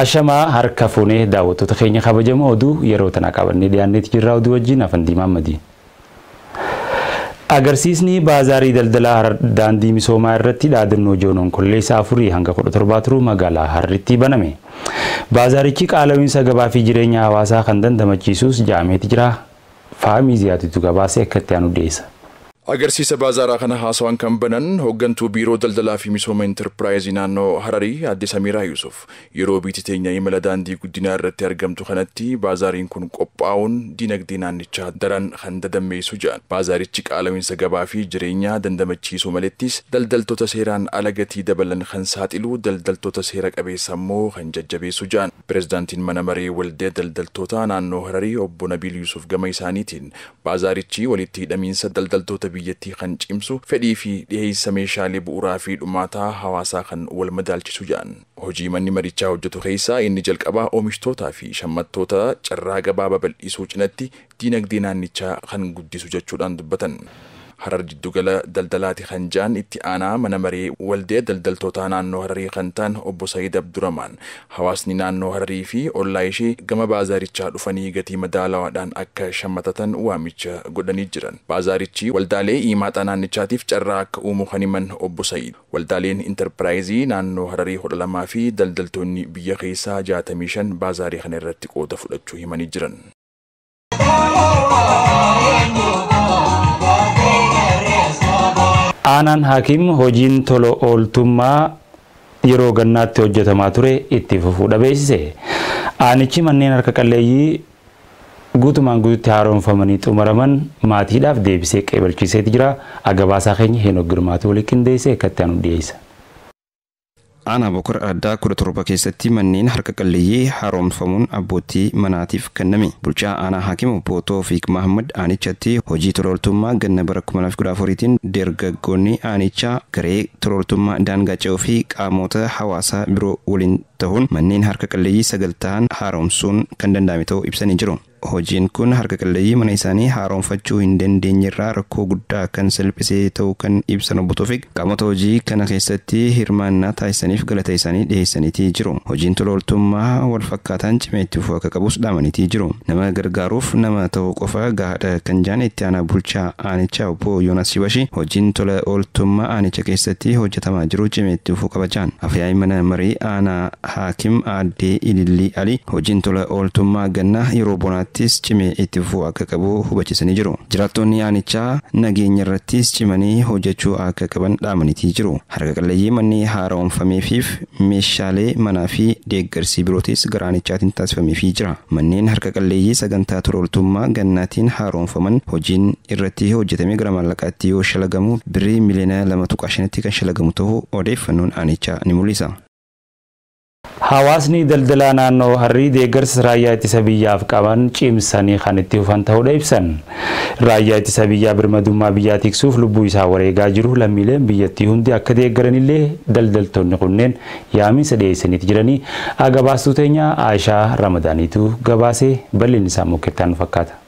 ashamaa harka fuunee daawwattoota keenya kabajamoo oduu yeroo tanaa qabannee dhiyaanneeti jirraa oduu wajjin afan diimaammadii. Agarsiisni baazaarii daldalaa daandii misoomaa irratti dhaadannoo joonoon kolleessa afurii hanga kudha torbaa turuu magaalaa harritti baname. Baazaarichi qaalawiinsa gabaa fi jireenya hawaasaa kan dandamachiisus jaameeti jira. Faamii ziyaatitu gabaasee akka itti aanu dhiyeessa. Agarsiisa baazaaraa kana haasawaan kan banan hooggantuu biiroo daldalaa fi misooma intarpiraayizii naannoo Hararii aadde Samiiraa Yuusuf yeroo biititeenya imala daandii guddinaa irratti argamtu kanatti baazaariin kun qophaa'uun dinagdee naannichaa daran kan dadammeessu jedhan. Baazaarichi qaala'insa gabaa fi jireenyaa dandamachiisuu malettis daldaltoota seeraan ala gatii dabalan kan saaxilu daldaltoota seera qabeessa immoo kan jajjabeessu jedhan. Pireezdaantiin mana maree waldee daldaltoota naannoo Hararii obbo Nabiil Yuusuf gama isaaniitiin baazaarichi walitti hidhamiinsa daldaltoota biyyattii kan cimsu fedhii fi dhiheessa meeshaalee bu'uuraa fi dhumaataa hawaasaa kan wal madaalchisu jedhan. Hojii manni marichaa hojjetu keessaa inni jalqabaa oomishtootaa fi shammattoota carraa gabaa babal'isuu cinatti diinagdee naannichaa kan guddisu jechuudhaan dubbatan. harar giddugala daldalaati kan ja'an itti aanaa mana maree waldee daldaltootaa naannoo hararii kan ta'an obbo Sa'iid Abduramaan hawaasni naannoo hararii fi ollaa ishee gama baazaarichaa dhufanii gatii madaalawaadhaan akka shammatatan waamicha godhanii jiran. Baazaarichi waldaalee himaadhaa naannichaatiif carraa akka uumuu kan himan obbo Sa'iid. Waldaaleen intarpiraayizii naannoo hararii hodha lamaa fi daldaltoonni biyya keessaa 65 baazaarii kana irratti qoota fudhachuu himanii jiran. aanaan haakim hojiin tolo ooltummaa yeroo gannaatti hojjetamaa ture itti fufuudha beeksise Aanichi manneen harka qalleeyyii guutumaan guutuutti haaroonfamanii xumuraman maatiidhaaf deebisee qeebalchiiseeti jira. Agabaasaa keenya hin Girmaatu waliin qindeessee akkatti aanu dhiyeessa. aanaa boqora addaa kudha torba keessatti manneen harka qalleeyyii haaromfamuun abbootii manaatiif kenname bulchaa aanaa haakima obbootoo fi mahammad aanichatti hojii tololtummaa ganna bara 2014tiin deergaggoonni aanichaa garee tololtummaa daangaa fi qaamota hawaasaa biroo waliin ta'uun manneen harka qalleeyyii sagal ta'an haaromsuun kan danda'ame ta'uu ibsanii jiru. Hojiin kun harka qalleeyyii mana isaanii haaromfachuu hin irraa rakkoo guddaa kan salphisee ta'uu kan ibsan obbo Toofiq qaamota hojii kana keessatti hirmaannaa taasisaniif galata isaanii dhiyeessaniitii jiru. Hojiin tolooltummaa wal fakkaataan cimee itti fufuu akka qabus dhaamaniitii jiru. Nama gargaaruuf nama ta'u qofa gahaadha kan jaan itti aanaa bulchaa aanichaa obbo Yoonas Shibashi hojiin tola ooltummaa aanicha keessatti hojjetamaa jiru cimee itti fufuu kabajaan. Afyaa'ii mana marii aanaa Haakim Aaddee Ilillii Ali hojiin tola ooltummaa gannaa yeroo cime itti fufuu akka qabu hubachisani jiru. Jiraattonni aanichaa nageenya irrattis cimanii hojjechuu akka qaban dhaamaniitii jiru. Harka qalleeyyii manni haara'oonfameefiif meeshaalee manaa fi deeggarsi birootis gara aanichaatiin taasifameefii jira. Manneen harka qalleeyyii sagantaa torooltummaa gannaatiin haaroonfaman hojiin irratti hojjetamee gara maallaqaatti yoo shalagamu birrii miliyoona lama tuqaa kan shalagamu ta'uu odeeffannoon aanichaa ni mul'isa. Hawaasni daldalaa naannoo harrii deeggarsa raayyaa ittisa biyyaaf qaban ciimsanii kan itti hufan ta'uudha ibsan. Raayyaa ittisa biyyaa birmadummaa biyyaa tiksuuf lubbuu isaa wareegaa jiru lammiileen biyyattii hundi akka deeggaranillee daldaltoonni kunneen yaaminsa dhiyeessaniiti jiranii. Agabaastu teenyaa Aashaa Ramadaaniitu gabaasee bal'inni isaa mukkeettaan fakkaata.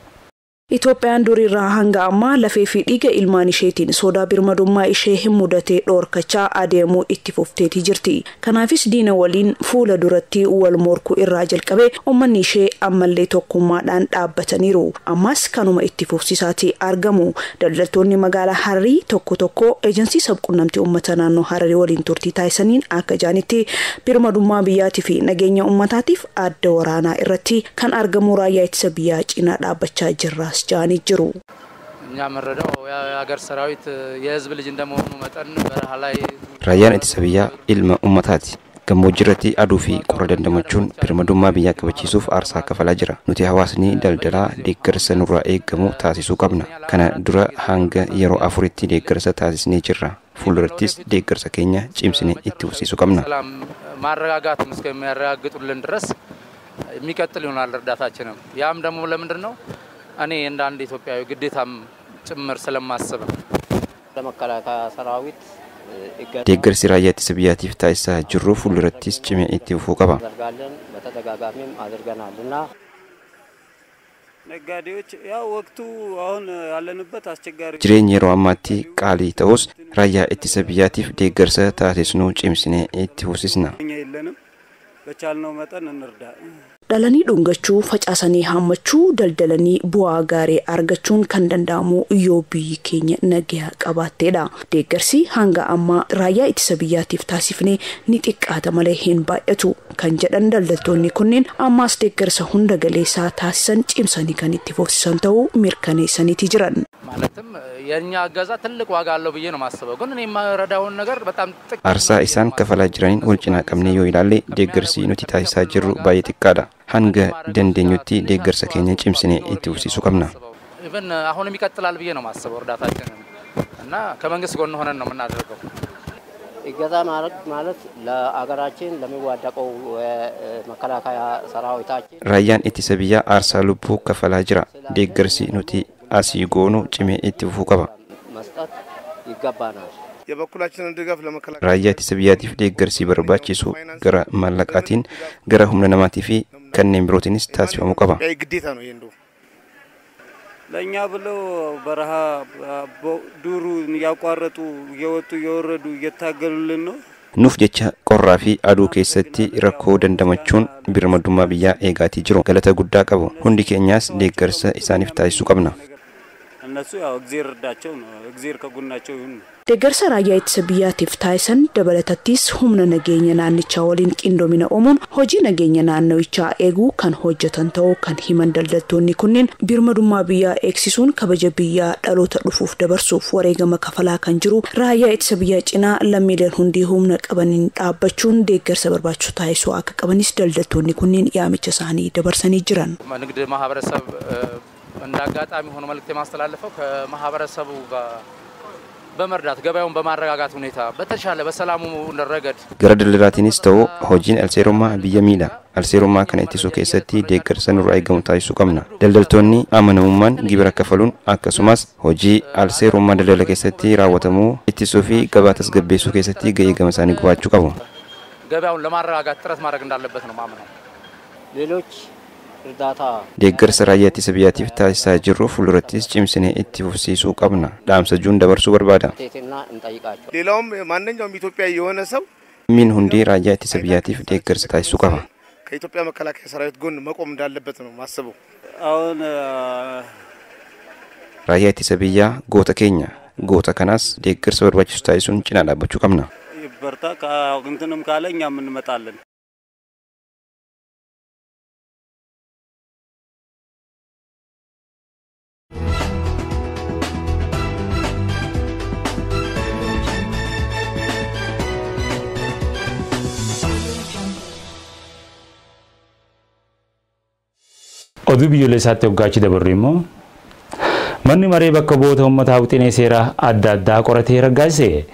Itoophiyaan duriirraa hanga ammaa lafee fi dhiiga ilmaan isheetiin sodaa birmadummaa ishee hin mudatee dhorkachaa adeemuu itti fufteetii jirti. Kanaafis diina waliin fuula duratti wal morkuu irraa jalqabee uummanni ishee ammallee tokkummaadhaan dhaabbataniiru. Ammas kanuma itti fufsiisaati argamu. Daldaltoonni magaalaa Hararii tokko tokko eejansii sabquunnamtii uummata naannoo Hararii waliin turtii taasisaniin akka jaanitti birmadummaa biyyaatii fi nageenya uummataatiif adda waraanaa irratti kan argamu raayyaa ittisa biyyaa cinaa dhaabbachaa jirras. ክርስቲያን ይጅሩ እኛ መረዳው የሀገር ሰራዊት የህዝብ ልጅ እንደመሆኑ መጠን በረሃ ላይ ራያን ኢትዮጵያ ኢልመ ኡመታት ገሞጅረቲ አዱፊ ቆረደን ደመቹን ፒርመዱማ ብያ ሱፍ አርሳ ከፈላ ጅራ ኑቲ ሀዋስኒ ደልደላ ዴገርሰ ኑራኤ ገሞ ታሲሱ ቀብና ከነ ዱረ ሃንገ የሮ አፉሪቲ ዴገርሰ ታሲስኔ ጅራ ፉልረቲስ ዴገርሰ ኬኛ ጭምስኔ ኢት ውሲሱ ቀብና ማረጋጋት እስከሚያረጋግጡልን ድረስ የሚቀጥል ይሆናል እርዳታችንም ያም ደግሞ ለምንድን ነው እኔ እንደ አንድ ኢትዮጵያዊ ግዴታም ጭምር ስለማስብ ለመከላከያ ሰራዊት ደገርሲ ራያቲስ ብያቲፍ ታይሳ ጅሮ ፉልረቲስ ጭሜ ኢቲ ፉ ቀባ በተደጋጋሚም አድርገናል እና ነጋዴዎች ያው ወቅቱ አሁን ያለንበት አስቸጋሪ ጅሬኝ የሮ አማቲ ቃሊ ተውስ ራያ ኢቲሰ ብያቲፍ ደገርሰ ታቴስኑ ጭምስኔ ኢትሆሲስና እኛ የለንም በቻልነው መጠን እንርዳ dhalanii dhungachuu facaasanii haammachuu daldalanii bu'aa gaarii argachuun kan danda'amu yoo biyyi keenya nagaya qabaattedha. deeggarsi hanga ammaa raayyaa ittisa biyyaatiif taasifnee ni xiqqaata malee hin baay'atu kan jedhan daldaltoonni kunneen ammaas deeggarsa hunda galeessaa taasisan cimsanii kan itti fufsisan ta'uu mirkaneessaniiti jiran. ማለትም የእኛ እገዛ ትልቅ ዋጋ አለው ብዬ ነው ማስበው። ግን እኔ የማረዳውን ነገር በጣም ጥቂት አርሳ ኢሳን ከፈላ ጅራኒን ወልጭና ቀምኔ ዮ ይላሌ ዴግርሲ ኑቲ ታይሳ ጅሩ ባየ ጢቃዳ ሀንገ ደንደኞቲ ዴግርሰ ኬኛ ጭምስኔ ኢቲ ውሲሱ ቀምና ኢቨን አሁንም ይቀጥላል ብዬ ነው ማስበው እርዳታችን እና ከመንግስት ጎን ሆነን ነው የምናደርገው። እገዛ ማለት ማለት ለአገራችን ለሚዋደቀው መከላከያ ሰራዊታችን ራያን ኢቲሰብያ አርሳ ልቡ ከፈላ ጅራ ዴግርሲ ኑቲ asii ጎኑ ጭሜ itti fufuu qaba። Raayyaa ittisa biyyaatiif deeggarsi barbaachisu gara maallaqaatiin gara humna namaatii fi kanneen birootiinis taasifamuu qaba. ለእኛ ብለው በረሃ ዱሩ ያቋረጡ የወጡ የወረዱ እየታገሉልን ነው። nuuf jecha qorraa fi aduu keessatti rakkoo dandamachuun birmadummaa biyyaa eegaatii jiru galata guddaa qabu. Hundi keenyaas deeggarsa isaaniif taasisuu qabna. እነሱ ያው እግዜር እርዳቸው ነው፣ እግዜር ከጎናቸው ይሁን ነው። ደገርሰ ራያ የተሰብያ ቲፍ ደበለተቲስ ሁምነ ነገኘና ንቻ ወሊን ቂንዶሚነ ኦሙን ሆጂ ነገኘና ነውቻ ኤጉ ከን ሆጀተን ተው ከን ሂመን ደልደልቶኒ ኩኒን ቢርመዱማ ብያ ኤክሲሱን ከበጀ ብያ ዳሎ ተዱፉፍ ደበርሱፍ ወሬ ገመ ከንጅሩ ራያ የተሰብያ ጭና ለሚደል ሁንዲ ሁምነ ቀበኒን ጣበቹን ደገርሰ በርባቹ ታይሶ አከ ደልደልቶኒ ኩኒን ያሚቸ ደበርሰኒ ጅረን ንግድ ማህበረሰብ እንደ አጋጣሚ ሆኖ መልእክት የማስተላለፈው ከማህበረሰቡ በመርዳት ገበያውን በማረጋጋት ሁኔታ በተሻለ በሰላሙ ረገድ ገረድልዳት ኢንስቶ ሆጂን አልሴሮማ ብየሚላ አልሴሮማ ከነ ኢትሶ ከሰቲ ደገርሰን ራይ ገሙታይ ሱቀምና ደልደልቶኒ አመነሙማን ግብረ አከሱማስ ሆጂ አልሴሮማ ደልደለ ከሰቲ ራወተሙ ኢትሶፊ ገባ ተስገበ ሱ ከሰቲ ገይ ገመሳኒ ጓቹ ቀቡ ገበያውን ለማረጋጋት ጥረት ማድረግ እንዳለበት ነው ማመነው ሌሎች Deeggarsa raayyaattis biyyaatiif taasisaa jirru fuuldurattis cimsinee itti fufsiisuu qabna. Dhaamsajuun dabarsuu barbaada. ሌላውም ማንኛውም ኢትዮጵያ የሆነ ሰው ሚን ሁንዴ ራያ ኢትሳ ብያቲፍ ደገርስ ታይሱ ቀባ ከኢትዮጵያ መከላከያ ሰራዊት ጎን መቆም እንዳለበት ነው ማስበው። አሁን ራያ ኢትሳ ብያ ጎተ ኬኛ ጎተ ከናስ ደገርስ በርባችሱ ታይሱን ጭና ዳበቹ ቀምና ይበርታ ከአግንትንም ካለ እኛም እንመጣለን። oduu biyyoolaa isaatti hoggaachii dabarru immoo manni maree bakka bu'oota uummataa hawxinee seeraa adda addaa qoratee raggaasise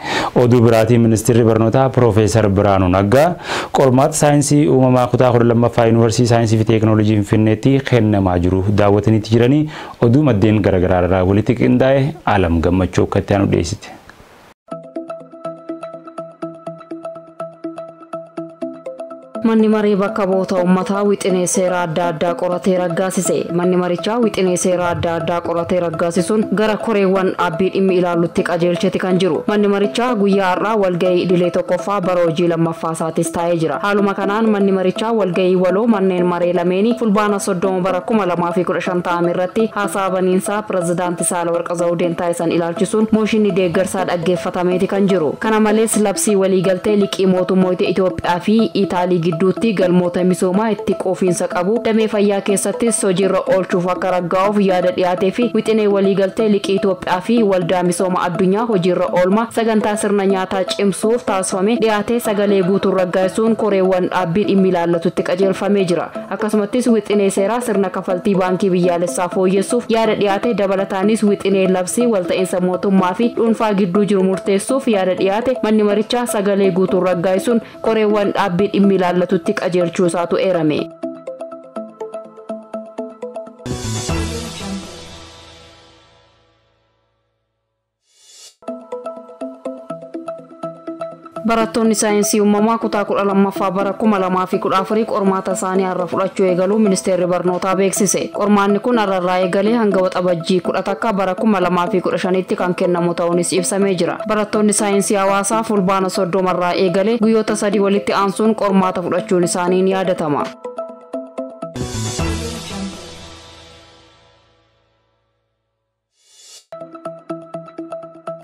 oduu biraatiin ministeerri barnootaa Pirofeesar Biraanuu Naggaa qormaata saayinsii uumamaa kutaa kudha lammaffaa yuunivarsiitii saayinsii fi teekinooloojii Finfinneetti kennamaa jiru daawwataniitti jiranii oduu maddeen garaagaraa irraa walitti qindaa'e Alam Gammachuu akka itti aanu dhiyeessite. manni maree bakka boota ummataa wixinee seeraa adda addaa qoratee raggaasise manni marichaa wixinee seeraa adda addaa qoratee raggaasisuun gara koreewwan dhaabbii dhimmi ilaallutti qajeelcheti kan jiru manni marichaa guyyaa har'aa walgahii idilee tokkoffaa bara hojii lammaffaa isaatis taa'ee jira haaluma kanaan manni marichaa walgahii waloo manneen maree lameeni fulbaana soddoma bara kuma lamaa fi kudha shan irratti haasaa baniinsaa pirezidaanti saalawarqa zawudeen taayisan ilaalchisuun mooshinni deeggarsaa dhaggeeffatameeti kan jiru kana malees labsii waliigaltee gidduutti galmoota misoomaa itti qofiinsa qabu damee fayyaa keessattis hojiirra oolchuuf akka raggaa'uuf yaada dhiyaatee fi wixinee waliigaltee liqii Itoophiyaa fi waldaa misooma addunyaa hojiirra oolmaa sagantaa sirna nyaataa cimsuuf taasifame dhiyaatee sagalee guutuun raggaa'isuun koreewwan dhaabbii dhimmi ilaallatutti qajeelfamee jira akkasumattis wixinee seeraa sirna kafaltii baankii biyyaalessaa fooyyessuuf yaada dhiyaate dabalataanis wixinee labsii walta'insa mootummaa fi dhuunfaa gidduu jiru murteessuuf yaada dhiyaate manni marichaa sagalee guutuun raggaa'isuun koreewwan dhaabbii dhimmi ilaallatu tutti qajeelchuu isaatu eerame. Barattoonni saayinsii uumamaa kutaa kudha lammaffaa bara kuma lamaa fi kudha afurii qormaata isaanii har'a fudhachuu eegaluu ministeerri barnootaa beeksise. Qormaanni kun har'arraa eegalee hanga waxa bajjii kudha takka bara kuma lamaa fi kudha kan kennamu ta'uunis ibsamee jira. Barattoonni saayinsii hawaasaa fulbaana soddomarraa eegalee guyyoota sadii walitti aansuun qormaata fudhachuun isaaniin yaadatama.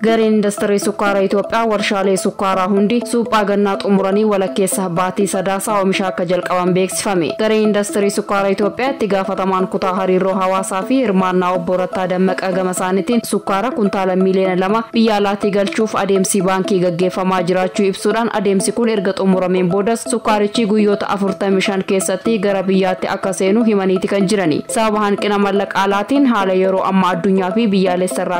ገሬ ኢንዱስትሪ ስኳር ኢትዮጵያ ወርሻሌ ስኳር ሁንዲ ሱጳ ገና ጡሙረኒ ወለኬሳ ባቲ ሰዳሳ ኦሚሻ ከጀልቀባን ቤክስፈሜ ገሬ ኢንዱስትሪ ስኳር ኢትዮጵያ ቲጋ ፈተማን ኩታ ሀሪሮ ሀዋሳ ፊ እርማና ኦቦረታ ደመቀ ገመሳኒቲን ስኳራ ኩንታለ ሚሊዮን ለማ ብያላቲ ገልቹፍ አዴምሲ ባንኪ ገጌፈማ ጅራቹ ኢብሱዳን አዴምሲ ኩን እርገ ጡሙረሜን ቦደስ ስኳርቺ ጉዮታ አፉርተሚ ሻን ኬሰቲ ገረ ብያቲ አካሴኑ ሂመኒቲ ከንጅረኒ ሳባሃን ቅነ መለቃላቲን ሀለ የሮ አማ አዱኛ ፊ ብያሌ ሰራ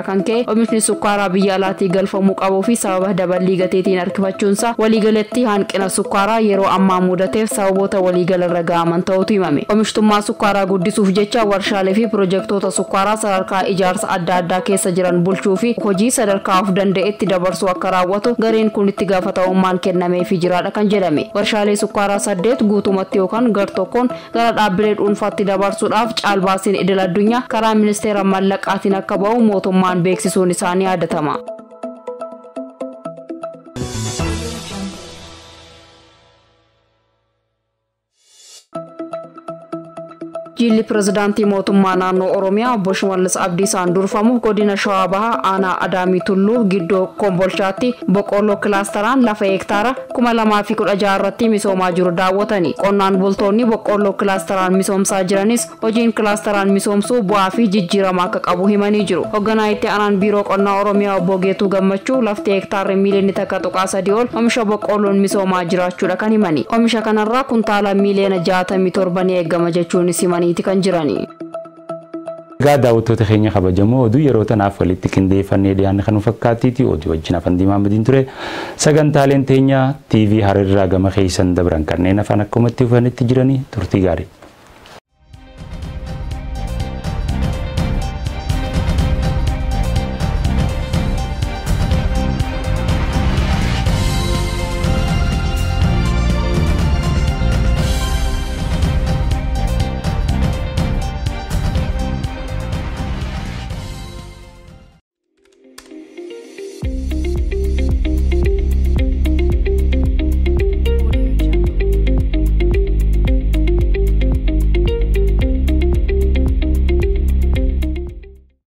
ስኳራ ብያ magaalaatii galfamuu qabu fi sababa daballii gateetiin harkifachuunsaa waliigalatti hanqina sukkaaraa yeroo ammaa mudateef sababoota waliigalarra ga'aman ta'utu himame. Oomishtummaa sukkaaraa guddisuuf jecha warshaalee fi pirojektoota sukkaaraa sadarkaa ijaarsa adda addaa keessa jiran bulchuu fi hojii sadarkaa of danda'etti dabarsuu akka raawwatu gareen kun itti gaafatamummaan kennamee fi jiraadha kan jedhame. Warshaalee sukkaaraa saddeet guutumatti yookaan gar tokkoon gara dhaabbilee dhuunfaatti dabarsuudhaaf caalbaasiin idil addunyaa karaa ministeera mallaqaatiin akka ba'u mootummaan beeksisuun isaanii yaadatama. ጅል pireezidaantii mootummaa naannoo oromiyaa obbo Shimallis Abdiisaan durfamu godina shawaa bahaa aanaa adaamii tulluu giddoo kombolchaatti boqqolloo kilaasteraan lafa hektaara 2016 irratti misoomaa jiru daawwatani. Qonnaan bultoonni boqqolloo kilaasteraan misoomsaa jiranis hojiin kilaasteraan misoomsuu bu'aa fi jijjiirama akka qabu himanii jiru. Hoogganaa itti aanaan biiroo qonnaa oromiyaa obbo Geetuu Gammachuu lafti hektaarri miiliyoonni takka tuqaa sadii ol oomisha boqqolloon misoomaa jiraachuudha kan himani. Oomisha kanarraa kuntaala miiliyoona 67 ni eegama jechuunis himanii waliiti kan jirani. Egaa daawwattoota keenya kabajamoo oduu yeroo tanaaf walitti qindeeffannee dhiyaanne kan fakkaatiiti oduu wajjin afaan diimaa madiin ture sagantaaleen teenya TV hariirraa gama keeysan dabran kanneen afaan akkumatti hufanitti jiranii turtii gaarii.